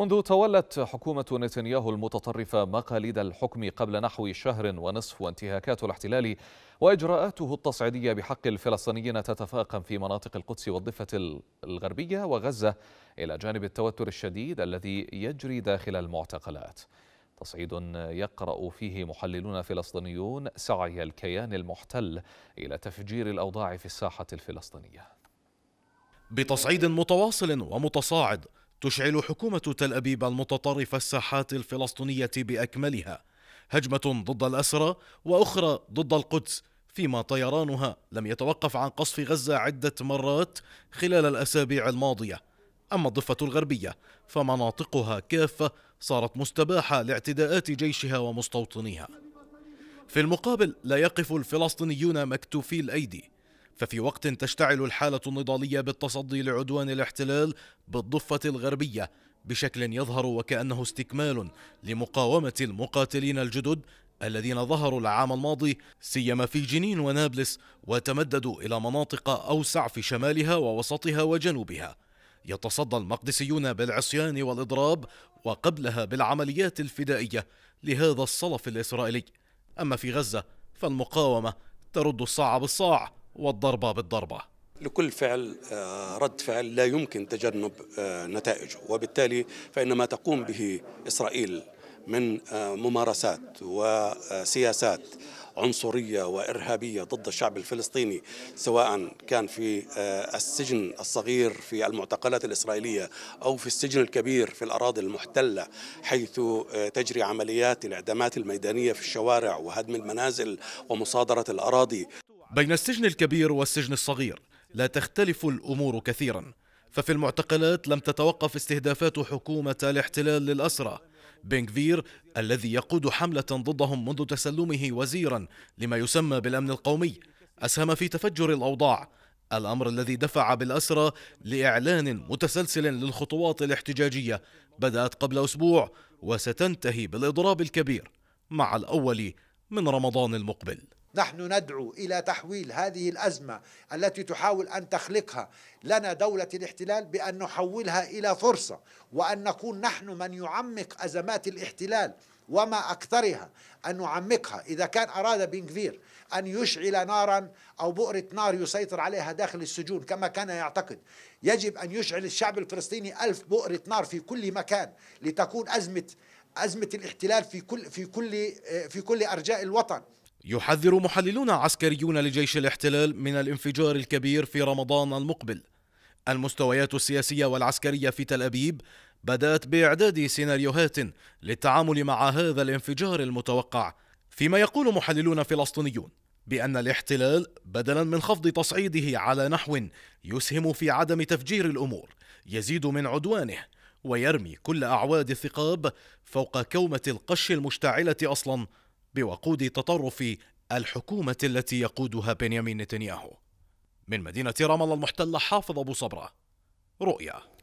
منذ تولت حكومة نتنياهو المتطرفة مقاليد الحكم قبل نحو شهر ونصف وانتهاكات الاحتلال وإجراءاته التصعيدية بحق الفلسطينيين تتفاقم في مناطق القدس والضفة الغربية وغزة إلى جانب التوتر الشديد الذي يجري داخل المعتقلات تصعيد يقرأ فيه محللون فلسطينيون سعي الكيان المحتل إلى تفجير الأوضاع في الساحة الفلسطينية بتصعيد متواصل ومتصاعد تشعل حكومة تل أبيب المتطرفة الساحات الفلسطينية بأكملها هجمة ضد الأسرى وأخرى ضد القدس فيما طيرانها لم يتوقف عن قصف غزة عدة مرات خلال الأسابيع الماضية أما الضفة الغربية فمناطقها كافة صارت مستباحة لاعتداءات جيشها ومستوطنيها في المقابل لا يقف الفلسطينيون مكتوفي الأيدي ففي وقت تشتعل الحالة النضالية بالتصدي لعدوان الاحتلال بالضفة الغربية بشكل يظهر وكأنه استكمال لمقاومة المقاتلين الجدد الذين ظهروا العام الماضي سيما في جنين ونابلس وتمددوا إلى مناطق أوسع في شمالها ووسطها وجنوبها يتصدى المقدسيون بالعصيان والإضراب وقبلها بالعمليات الفدائية لهذا الصلف الإسرائيلي أما في غزة فالمقاومة ترد الصاع بالصاع والضربة بالضربة لكل فعل آه، رد فعل لا يمكن تجنب آه، نتائجه وبالتالي فإن ما تقوم به إسرائيل من آه، ممارسات وسياسات عنصرية وإرهابية ضد الشعب الفلسطيني سواء كان في السجن الصغير في المعتقلات الإسرائيلية أو في السجن الكبير في الأراضي المحتلة حيث تجري عمليات الإعدامات الميدانية في الشوارع وهدم المنازل ومصادرة الأراضي بين السجن الكبير والسجن الصغير لا تختلف الأمور كثيرا ففي المعتقلات لم تتوقف استهدافات حكومة الاحتلال للأسرى بنكفير الذي يقود حملة ضدهم منذ تسلمه وزيرا لما يسمى بالأمن القومي أسهم في تفجر الأوضاع الأمر الذي دفع بالأسرى لإعلان متسلسل للخطوات الاحتجاجية بدأت قبل أسبوع وستنتهي بالإضراب الكبير مع الأول من رمضان المقبل نحن ندعو الى تحويل هذه الازمه التي تحاول ان تخلقها لنا دوله الاحتلال بان نحولها الى فرصه وان نكون نحن من يعمق ازمات الاحتلال وما اكثرها ان نعمقها اذا كان اراد بنكفير ان يشعل نارا او بؤره نار يسيطر عليها داخل السجون كما كان يعتقد يجب ان يشعل الشعب الفلسطيني ألف بؤره نار في كل مكان لتكون ازمه ازمه الاحتلال في كل في كل في كل ارجاء الوطن يحذر محللون عسكريون لجيش الاحتلال من الانفجار الكبير في رمضان المقبل المستويات السياسية والعسكرية في تل أبيب بدأت بإعداد سيناريوهات للتعامل مع هذا الانفجار المتوقع فيما يقول محللون فلسطينيون بأن الاحتلال بدلا من خفض تصعيده على نحو يسهم في عدم تفجير الأمور يزيد من عدوانه ويرمي كل أعواد الثقاب فوق كومة القش المشتعلة أصلا بوقود تطرف الحكومة التي يقودها بنيامين نتنياهو من مدينة رام الله المحتلة حافظ أبو صبرة رؤيا